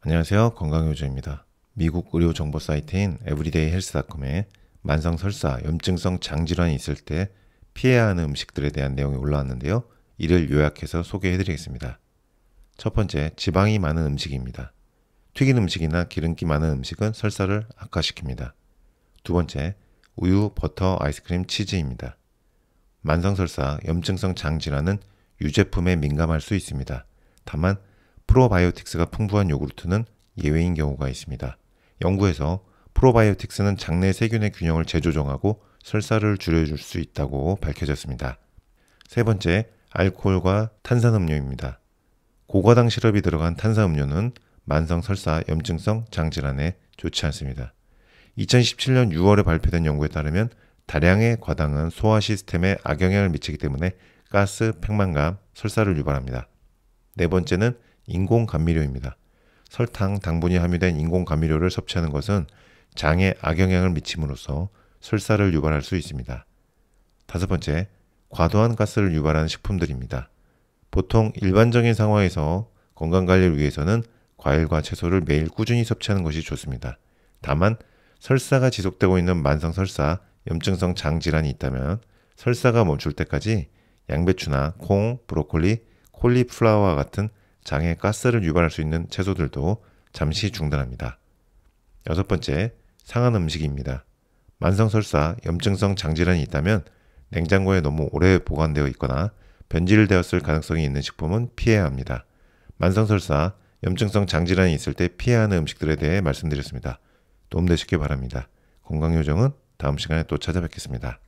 안녕하세요. 건강요조입니다. 미국 의료 정보 사이트인 에브리데이 헬스닷컴에 만성 설사, 염증성 장질환이 있을 때 피해야 하는 음식들에 대한 내용이 올라왔는데요. 이를 요약해서 소개해 드리겠습니다. 첫 번째, 지방이 많은 음식입니다. 튀긴 음식이나 기름기 많은 음식은 설사를 악화시킵니다. 두 번째, 우유, 버터, 아이스크림, 치즈입니다. 만성 설사, 염증성 장질환은 유제품에 민감할 수 있습니다. 다만 프로바이오틱스가 풍부한 요구르트는 예외인 경우가 있습니다. 연구에서 프로바이오틱스는 장내 세균의 균형을 재조정하고 설사를 줄여줄 수 있다고 밝혀졌습니다. 세 번째, 알코올과 탄산음료입니다. 고과당 시럽이 들어간 탄산음료는 만성 설사, 염증성 장질환에 좋지 않습니다. 2017년 6월에 발표된 연구에 따르면 다량의 과당은 소화 시스템에 악영향을 미치기 때문에 가스, 팽만감, 설사를 유발합니다. 네 번째는 인공 감미료입니다. 설탕, 당분이 함유된 인공 감미료를 섭취하는 것은 장에 악영향을 미침으로써 설사를 유발할 수 있습니다. 다섯 번째, 과도한 가스를 유발하는 식품들입니다. 보통 일반적인 상황에서 건강관리를 위해서는 과일과 채소를 매일 꾸준히 섭취하는 것이 좋습니다. 다만 설사가 지속되고 있는 만성설사, 염증성 장질환이 있다면 설사가 멈출 때까지 양배추나 콩, 브로콜리, 콜리플라워와 같은 장에 가스를 유발할 수 있는 채소들도 잠시 중단합니다. 여섯 번째, 상한 음식입니다. 만성설사, 염증성 장질환이 있다면 냉장고에 너무 오래 보관되어 있거나 변질되었을 가능성이 있는 식품은 피해야 합니다. 만성설사, 염증성 장질환이 있을 때 피해야 하는 음식들에 대해 말씀드렸습니다. 도움되시길 바랍니다. 건강요정은 다음 시간에 또 찾아뵙겠습니다.